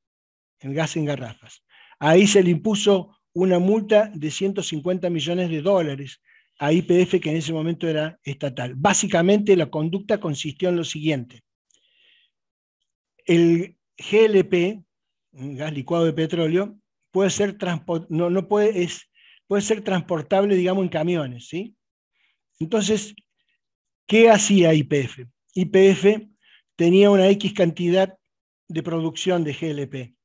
el gas en garrafas. Ahí se le impuso una multa de 150 millones de dólares a IPF, que en ese momento era estatal. Básicamente la conducta consistió en lo siguiente. El GLP, gas licuado de petróleo, puede ser, no, no puede, es, puede ser transportable, digamos, en camiones. ¿sí? Entonces, ¿Qué hacía IPF? IPF tenía una X cantidad de producción de GLP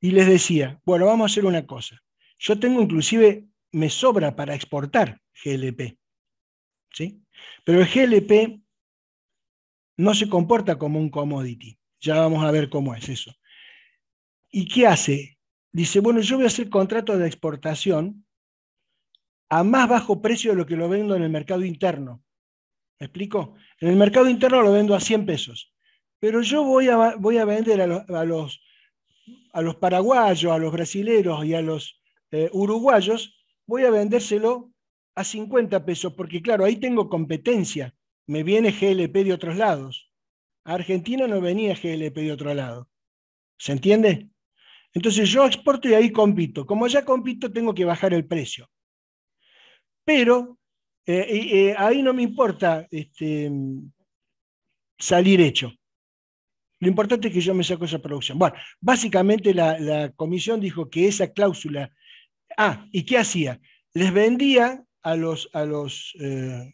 y les decía, bueno, vamos a hacer una cosa. Yo tengo inclusive, me sobra para exportar GLP. ¿sí? Pero el GLP no se comporta como un commodity. Ya vamos a ver cómo es eso. ¿Y qué hace? Dice, bueno, yo voy a hacer contrato de exportación a más bajo precio de lo que lo vendo en el mercado interno. ¿Me explico? En el mercado interno lo vendo a 100 pesos, pero yo voy a, voy a vender a, los, a los paraguayos, a los brasileros y a los eh, uruguayos, voy a vendérselo a 50 pesos, porque claro, ahí tengo competencia. Me viene GLP de otros lados. A Argentina no venía GLP de otro lado. ¿Se entiende? Entonces yo exporto y ahí compito. Como ya compito, tengo que bajar el precio. Pero eh, eh, ahí no me importa este, salir hecho. Lo importante es que yo me saco esa producción. Bueno, básicamente la, comisión dijo que esa cláusula... Ah, ¿y qué hacía? Les vendía a los, a los, eh,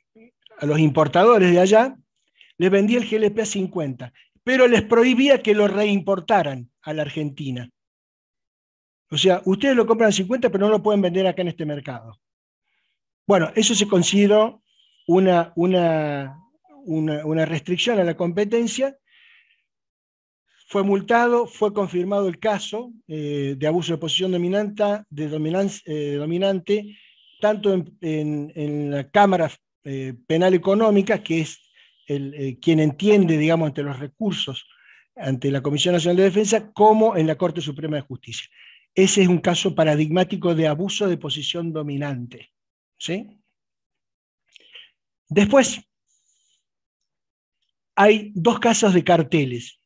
a los importadores de allá, les vendía el GLP a 50, pero les prohibía que lo reimportaran a la Argentina. O sea, ustedes lo compran a 50, pero no lo pueden vender acá en este mercado. Bueno, eso se consideró una, restricción a la competencia. Fue multado, fue confirmado el caso eh, de abuso de posición dominante, de eh, dominante tanto en, la Cámara eh, Penal Económica, que es quien entiende, digamos, ante los recursos ante la Comisión Nacional de Defensa, como en la Corte Suprema de Justicia. Ese es un caso paradigmático de abuso de posición dominante. Después, hay dos casos de carteles,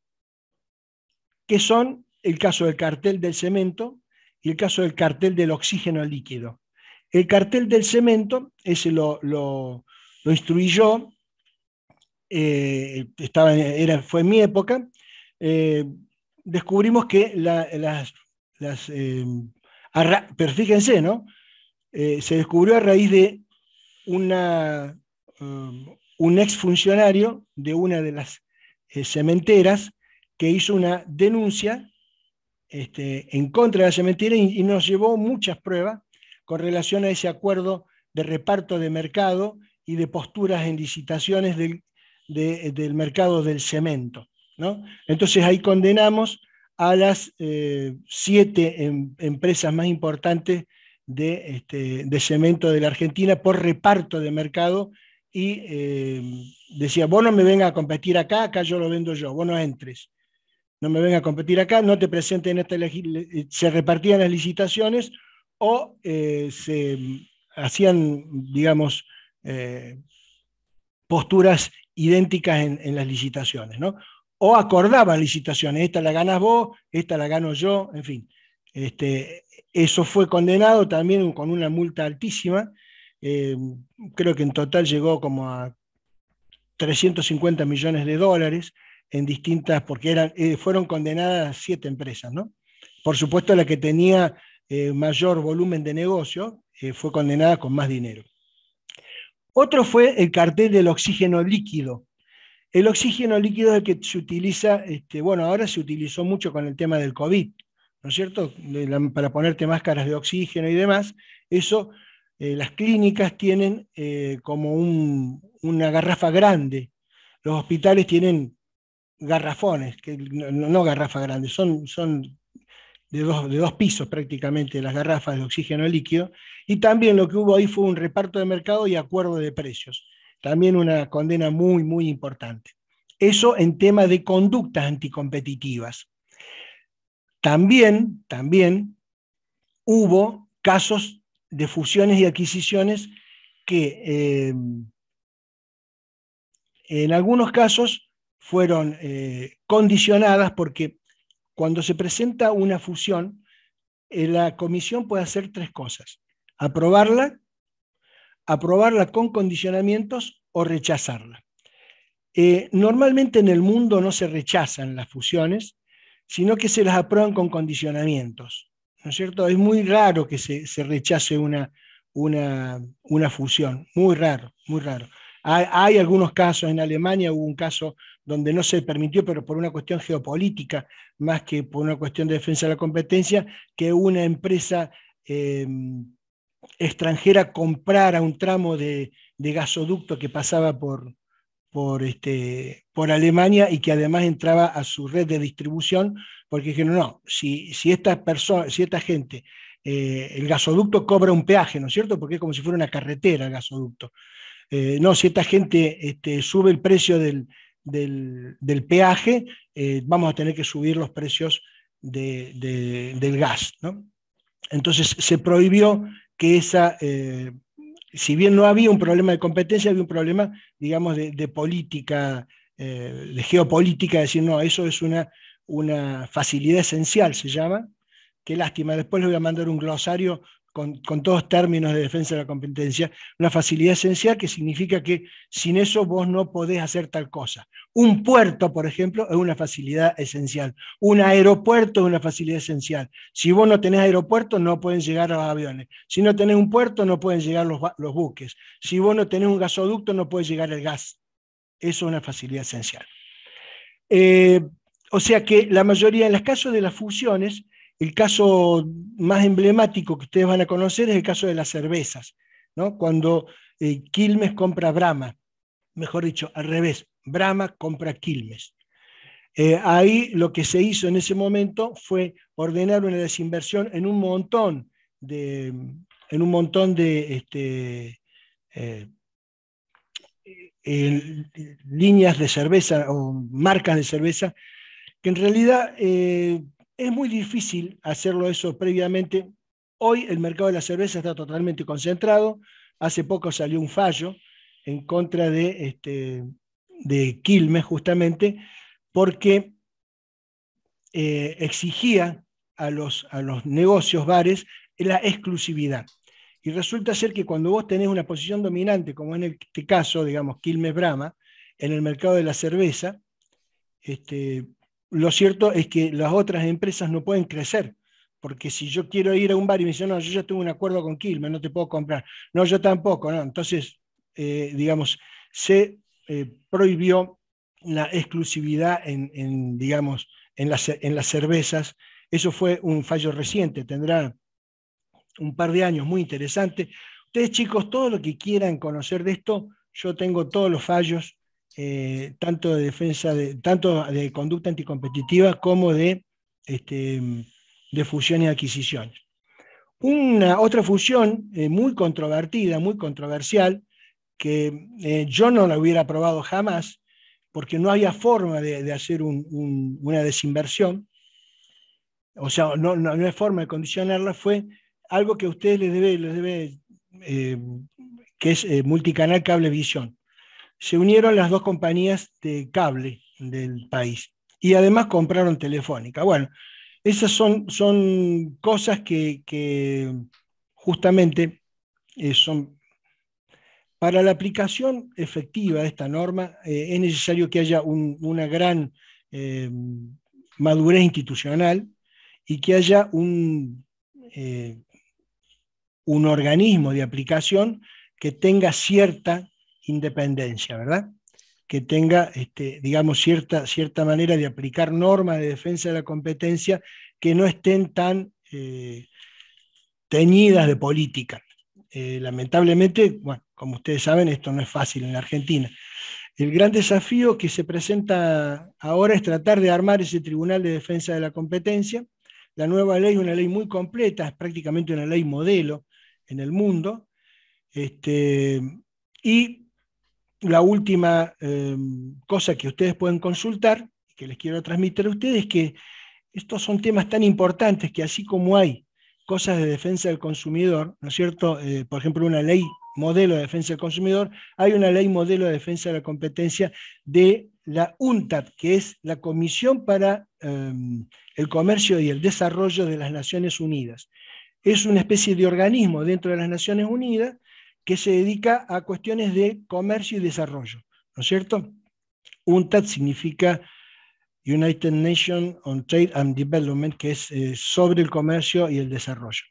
que son el caso del cartel del cemento y el caso del cartel del oxígeno líquido. El cartel del cemento, ese lo, lo, instruí yo, eh, era, fue en mi época, eh, descubrimos que las, las eh, pero fíjense, ¿no? Eh, se descubrió a raíz de una, um, un exfuncionario de una de las eh, cementeras que hizo una denuncia este, en contra de la cementera y, nos llevó muchas pruebas con relación a ese acuerdo de reparto de mercado y de posturas en licitaciones del, mercado del cemento. Entonces ahí condenamos a las eh, siete em, empresas más importantes este, de, cemento de la Argentina por reparto de mercado y eh, decía, vos no me venga a competir acá, acá yo lo vendo yo, vos no entres, no me venga a competir acá, no te presenten esta eh, se repartían las licitaciones o eh, se hacían, digamos, posturas idénticas en, las licitaciones, ¿no? O acordaban licitaciones, esta la ganas vos, esta la gano yo, en fin. Este, eso fue condenado también con una multa altísima. Eh, creo que en total llegó como a 350 millones de dólares en distintas, porque eh, fueron condenadas siete empresas, ¿no? Por supuesto, la que tenía eh, mayor volumen de negocio fue condenada con más dinero. Otro fue el cartel del oxígeno líquido. El oxígeno líquido es el que se utiliza, este, bueno, ahora se utilizó mucho con el tema del COVID, ¿no es cierto? para ponerte máscaras de oxígeno y demás, eso eh, las clínicas tienen eh, como una garrafa grande, los hospitales tienen garrafones, que no, garrafas garrafa grande, son, son de, dos, de dos pisos prácticamente las garrafas de oxígeno líquido, y también lo que hubo ahí fue un reparto de mercado y acuerdo de precios, también una condena muy, muy importante. Eso en tema de conductas anticompetitivas. También, también hubo casos de fusiones y adquisiciones que eh, en algunos casos fueron eh, condicionadas porque cuando se presenta una fusión, eh, la comisión puede hacer tres cosas. Aprobarla, aprobarla con condicionamientos o rechazarla. normalmente en el mundo no se rechazan las fusiones, sino que se las aprueban con condicionamientos. ¿No es cierto? Es muy raro que se, rechace una, una, una, fusión, muy raro, muy raro. Hay, algunos casos, en Alemania hubo un caso donde no se permitió, pero por una cuestión geopolítica, más que por una cuestión de defensa de la competencia, que una empresa em, extranjera comprara un tramo de, de gasoducto que pasaba por, por, este, por Alemania y que además entraba a su red de distribución, porque dijeron, no, si, si, esta, si gente, eh, el gasoducto cobra un peaje, ¿no es cierto? Porque es como si fuera una carretera el gasoducto. Eh, no, si esta gente este, sube el precio del, peaje, eh, vamos a tener que subir los precios del gas, ¿no? Entonces se prohibió que esa si bien no había un problema de competencia, había un problema, digamos, de, política, eh, de geopolítica, de decir, no, eso es una, una facilidad esencial, se llama. Qué lástima, después le voy a mandar un glosario con, todos términos de defensa de la competencia, una facilidad esencial que significa que sin eso vos no podés hacer tal cosa. Un puerto, por ejemplo, es una facilidad esencial. Un aeropuerto es una facilidad esencial. Si vos no tenés aeropuerto, no pueden llegar los aviones. Si no tenés un puerto, no pueden llegar los, los buques. Si vos no tenés un gasoducto, no puede llegar el gas. Eso es una facilidad esencial. Eh, o sea que la mayoría, en los casos de las fusiones, el caso más emblemático que ustedes van a conocer es el caso de las cervezas, cuando eh, Quilmes compra Brahma, mejor dicho, al revés, Brahma compra Quilmes. Eh, ahí lo que se hizo en ese momento fue ordenar una desinversión en un montón de, en un montón de este, eh, líneas de cerveza o marcas de cerveza, que en realidad es muy difícil hacerlo eso previamente. Hoy el mercado de la cerveza está totalmente concentrado. Hace poco salió un fallo en contra de, este, Quilmes, justamente, porque eh, exigía a los, a los negocios, bares, la exclusividad. Y resulta ser que cuando vos tenés una posición dominante, como en este caso, digamos, Quilmes Brahma, en el mercado de la cerveza, este, lo cierto es que las otras empresas no pueden crecer, porque si yo quiero ir a un bar y me dicen, no, yo ya tengo un acuerdo con Quilmes, no te puedo comprar, no, yo tampoco, no. Entonces, eh, digamos, se eh, prohibió la exclusividad en, digamos, en las, en las cervezas. Eso fue un fallo reciente, tendrá un par de años muy interesante. Ustedes chicos, todo lo que quieran conocer de esto, yo tengo todos los fallos eh, tanto de defensa, de, tanto de conducta anticompetitiva como de, este, de fusiones y adquisición Una, otra fusión eh, muy controvertida, muy controversial, que eh, yo no la hubiera aprobado jamás, porque no había forma de, hacer una desinversión, o sea, no, hay forma de condicionarla, fue algo que a ustedes les debe, les debe que es multicanal cablevisión se unieron las dos compañías de cable del país y además compraron Telefónica. Bueno, esas son, son cosas que, justamente eh, son... Para la aplicación efectiva de esta norma eh, es necesario que haya una gran eh, madurez institucional y que haya un, un organismo de aplicación que tenga cierta independencia, ¿verdad? Que tenga, este, digamos, cierta, cierta manera de aplicar normas de defensa de la competencia que no estén tan eh, teñidas de política. Eh, lamentablemente, bueno, como ustedes saben, esto no es fácil en la Argentina. El gran desafío que se presenta ahora es tratar de armar ese Tribunal de Defensa de la Competencia. La nueva ley es una ley muy completa, es prácticamente una ley modelo en el mundo. Este, y la última em, cosa que ustedes pueden consultar, que les quiero transmitir a ustedes, es que estos son temas tan importantes que así como hay cosas de defensa del consumidor, ¿no es cierto? Eh, por ejemplo, una ley modelo de defensa del consumidor, hay una ley modelo de defensa de la competencia de la UNTAD, que es la Comisión para em, el Comercio y el Desarrollo de las Naciones Unidas. Es una especie de organismo dentro de las Naciones Unidas que se dedica a cuestiones de comercio y desarrollo, ¿no es cierto? UNTAD significa United Nations on Trade and Development, que es eh, sobre el comercio y el desarrollo,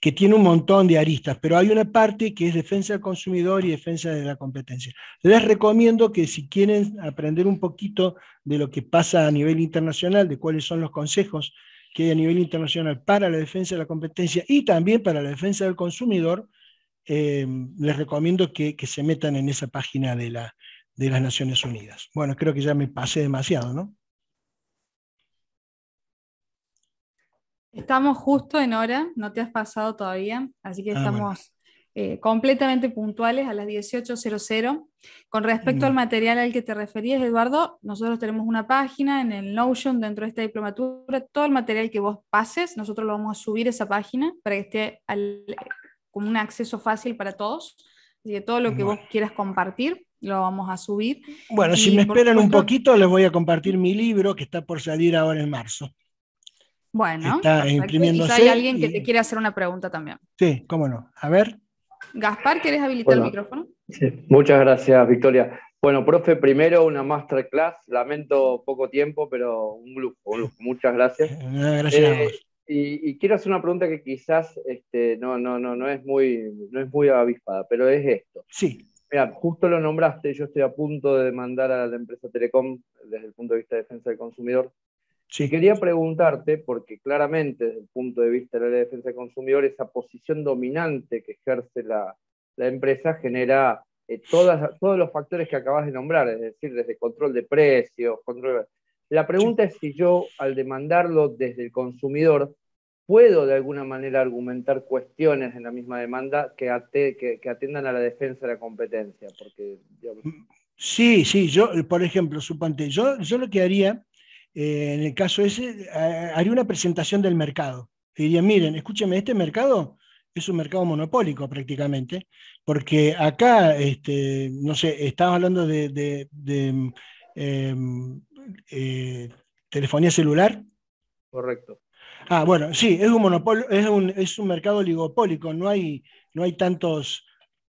que tiene un montón de aristas, pero hay una parte que es defensa del consumidor y defensa de la competencia. Les recomiendo que si quieren aprender un poquito de lo que pasa a nivel internacional, de cuáles son los consejos que hay a nivel internacional para la defensa de la competencia y también para la defensa del consumidor, eh, les recomiendo que, se metan en esa página de, la, de las Naciones Unidas. Bueno, creo que ya me pasé demasiado, ¿no? Estamos justo en hora, no te has pasado todavía, así que ah, estamos eh, completamente puntuales a las 18.00. Con respecto al mm. material al que te referías, Eduardo, nosotros tenemos una página en el Notion dentro de esta diplomatura. Todo el material que vos pases, nosotros lo vamos a subir a esa página para que esté al, como un acceso fácil para todos. y todo lo que vos quieras compartir lo vamos a subir. Bueno, si me esperan un poquito, les voy a compartir mi libro que está por salir ahora en marzo. Bueno, está si hay alguien que te quiere hacer una pregunta también. Sí, cómo no. A ver. Gaspar, ¿quieres habilitar el micrófono? Sí. Muchas gracias, Victoria. Bueno, profe, primero una masterclass. Lamento poco tiempo, pero un lujo, Muchas gracias. Eh, gracias a eh, vos y, quiero hacer una pregunta que quizás este, no, no, no, no, es muy, no es muy avispada, pero es esto. Sí. Mira, justo lo nombraste, yo estoy a punto de demandar a la empresa Telecom desde el punto de vista de defensa del consumidor. Sí. quería preguntarte, porque claramente desde el punto de vista de la defensa del consumidor, esa posición dominante que ejerce la, la empresa genera eh, todas, todos los factores que acabas de nombrar, es decir, desde control de precios, control... La pregunta es si yo, al demandarlo desde el consumidor, puedo de alguna manera argumentar cuestiones en la misma demanda que, que, atiendan a la defensa de la competencia. Porque, mm, Sí, sí, yo, por ejemplo, suponte, yo, yo lo que haría eh, en el caso ese, haría una presentación del mercado. diría, miren, escúcheme, este mercado es un mercado monopólico prácticamente, porque acá, este, no sé, estamos hablando de, em, eh, telefonía celular. Correcto. Ah, bueno, sí, es un monopolio, es un, mercado oligopólico, no hay, no hay tantos,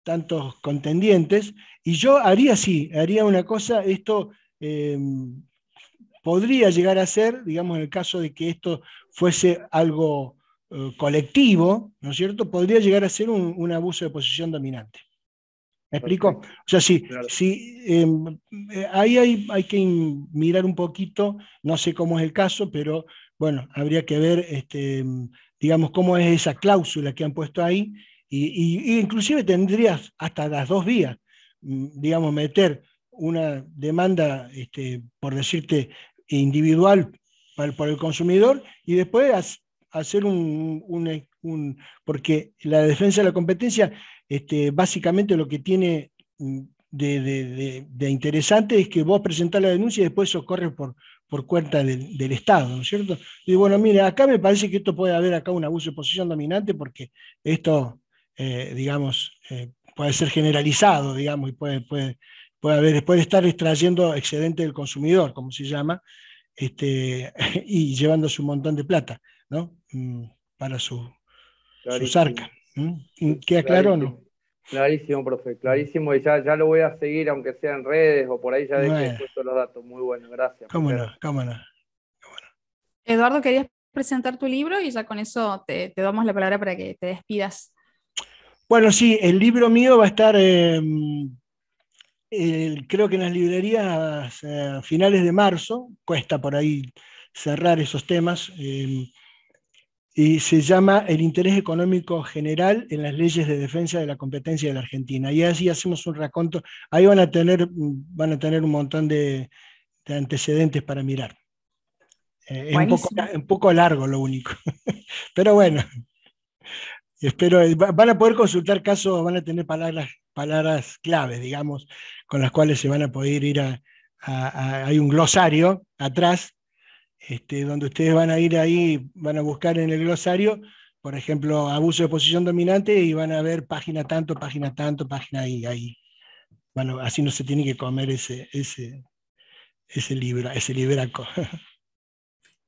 tantos contendientes. Y yo haría sí, haría una cosa, esto em, podría llegar a ser, digamos, en el caso de que esto fuese algo eh, colectivo, ¿no es cierto? Podría llegar a ser un, abuso de posición dominante. ¿Me explico? O sea, sí, sí em, eh, ahí hay, hay, que mirar un poquito, no sé cómo es el caso, pero bueno, habría que ver, este, digamos, cómo es esa cláusula que han puesto ahí, y, inclusive tendrías hasta las dos vías, mm, digamos, meter una demanda, este, por decirte, individual por el consumidor, y después hacer un, porque la defensa de la competencia, este, básicamente lo que tiene mm, de, interesante es que vos presentás la denuncia y después eso corre por, por cuenta del, Estado, ¿no es cierto? Y bueno, mire, acá me parece que esto puede haber acá un abuso de posición dominante porque esto, eh, digamos, eh, puede ser generalizado, digamos, y puede, puede, puede haber, estar extrayendo excedente del consumidor, como se llama, este, y llevándose un montón de plata, ¿no? Mm, para su, su arca. ¿Queda claro o no? Clarísimo, profe, clarísimo. Y ya, ya lo voy a seguir, aunque sea en redes o por ahí ya que he puesto los datos. Muy bueno, gracias. Cámara, cámara. Eduardo, querías presentar tu libro y ya con eso te, damos la palabra para que te despidas. Bueno, sí, el libro mío va a estar, eh, eh, creo que en las librerías eh, a finales de marzo, cuesta por ahí cerrar esos temas y se llama El interés económico general en las leyes de defensa de la competencia de la Argentina. Y así hacemos un raconto. Ahí van a tener, mm, van a tener un montón de, antecedentes para mirar. Eh, es un poco, largo lo único. Pero bueno, espero, van a poder consultar casos, van a tener palabras, palabras claves, digamos, con las cuales se van a poder ir a hay un glosario atrás este, donde ustedes van a ir ahí, van a buscar en el glosario, por ejemplo, abuso de posición dominante y van a ver página tanto, página tanto, página ahí, ahí. Bueno, así no se tiene que comer ese, ese, ese libro, ese libraco.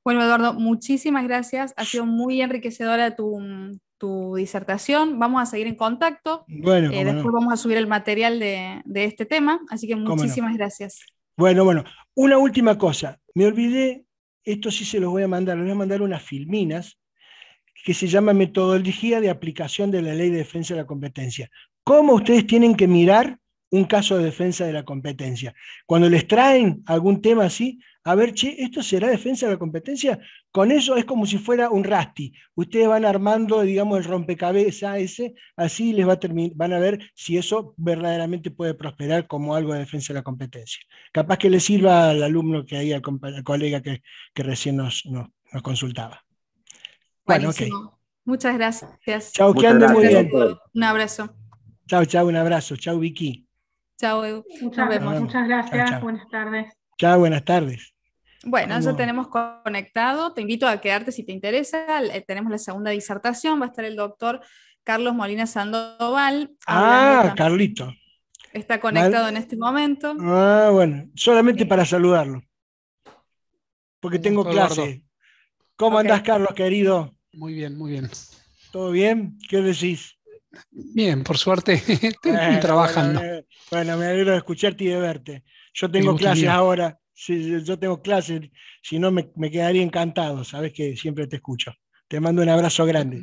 Bueno, Eduardo, muchísimas gracias. Ha sido muy enriquecedora tu, disertación. Vamos a seguir en contacto. Eh, después vamos a subir el material de, este tema. Así que muchísimas gracias. Bueno, bueno. Una última cosa. Me olvidé esto sí se los voy a mandar, les voy a mandar unas filminas que se llama metodología de aplicación de la ley de defensa de la competencia. ¿Cómo ustedes tienen que mirar un caso de defensa de la competencia? Cuando les traen algún tema así, a ver, che, ¿esto será defensa de la competencia? Con eso es como si fuera un rasti. Ustedes van armando, digamos, el rompecabezas ese, así les va a van a ver si eso verdaderamente puede prosperar como algo de defensa de la competencia. Capaz que le sirva al alumno que hay, al, colega que, recién nos, consultaba. Bueno, Muchas gracias. Chao, que ande muy bien. Un abrazo. Chao, chao, un abrazo. Chao, Vicky. Chao, Edu. Muchas, Muchas gracias. Buenas tardes. Chao, buenas tardes. Bueno, ya tenemos conectado. Te invito a quedarte si te interesa. Eh, tenemos la segunda disertación. Va a estar el doctor Carlos Molina Sandoval. Ah, Carlito. Está conectado en este momento. Ah, bueno. Solamente para saludarlo. Porque tengo clase. ¿Cómo andas, andás, Carlos, querido? Muy bien, muy bien. ¿Todo bien? ¿Qué decís? Bien, por suerte, estoy trabajando. Bueno, bueno, me alegro de escucharte y de verte. Yo tengo clases ahora Sí, yo tengo clase, si no me, quedaría encantado, sabes que siempre te escucho. Te mando un abrazo grande.